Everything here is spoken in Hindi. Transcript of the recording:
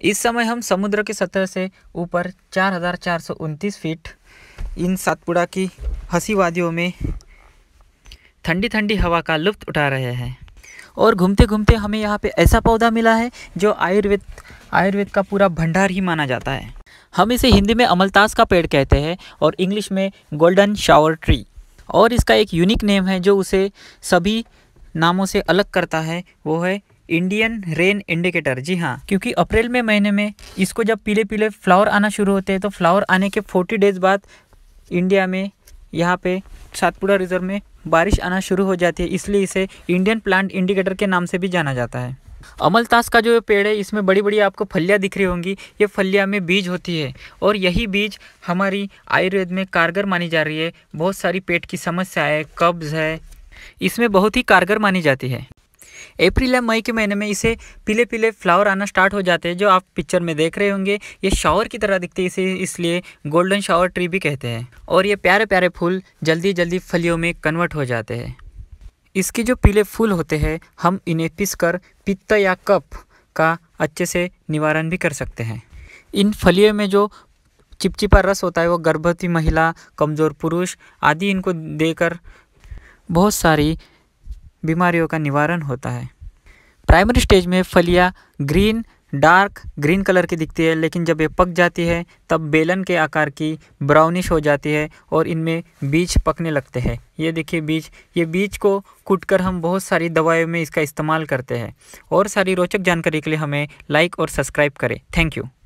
इस समय हम समुद्र की सतह से ऊपर चार हज़ार चार सौ उनतीस फीट इन सातपुड़ा की हंसी वादियों में ठंडी ठंडी हवा का लुत्फ उठा रहे हैं और घूमते घूमते हमें यहाँ पे ऐसा पौधा मिला है जो आयुर्वेद आयुर्वेद का पूरा भंडार ही माना जाता है हम इसे हिंदी में अमलतास का पेड़ कहते हैं और इंग्लिश में गोल्डन शावर ट्री और इसका एक यूनिक नेम है जो उसे सभी नामों से अलग करता है वो है इंडियन रेन इंडिकेटर जी हाँ क्योंकि अप्रैल में महीने में इसको जब पीले पीले फ्लावर आना शुरू होते हैं तो फ्लावर आने के फोर्टी डेज बाद इंडिया में यहाँ पे सातपुड़ा रिजर्व में बारिश आना शुरू हो जाती है इसलिए इसे इंडियन प्लांट इंडिकेटर के नाम से भी जाना जाता है अमलतास का जो पेड़ है इसमें बड़ी बड़ी आपको फलियाँ दिख रही होंगी ये फलियाँ में बीज होती है और यही बीज हमारी आयुर्वेद में कारगर मानी जा रही है बहुत सारी पेट की समस्या है कब्ज़ है इसमें बहुत ही कारगर मानी जाती है अप्रैल या मई के महीने में इसे पीले पीले फ्लावर आना स्टार्ट हो जाते हैं जो आप पिक्चर में देख रहे होंगे ये शावर की तरह दिखते हैं इसे इसलिए गोल्डन शावर ट्री भी कहते हैं और ये प्यारे प्यारे फूल जल्दी जल्दी फलियों में कन्वर्ट हो जाते हैं इसके जो पीले फूल होते हैं हम इन्हें पिस कर पित्त या कप का अच्छे से निवारण भी कर सकते हैं इन फलियों में जो चिपचिपा रस होता है वो गर्भवती महिला कमज़ोर पुरुष आदि इनको देकर बहुत सारी बीमारियों का निवारण होता है प्राइमरी स्टेज में फलियाँ ग्रीन डार्क ग्रीन कलर की दिखती है लेकिन जब ये पक जाती है तब बेलन के आकार की ब्राउनिश हो जाती है और इनमें बीज पकने लगते हैं ये देखिए बीज ये बीज को कूटकर हम बहुत सारी दवाइयों में इसका इस्तेमाल करते हैं और सारी रोचक जानकारी के लिए हमें लाइक और सब्सक्राइब करें थैंक यू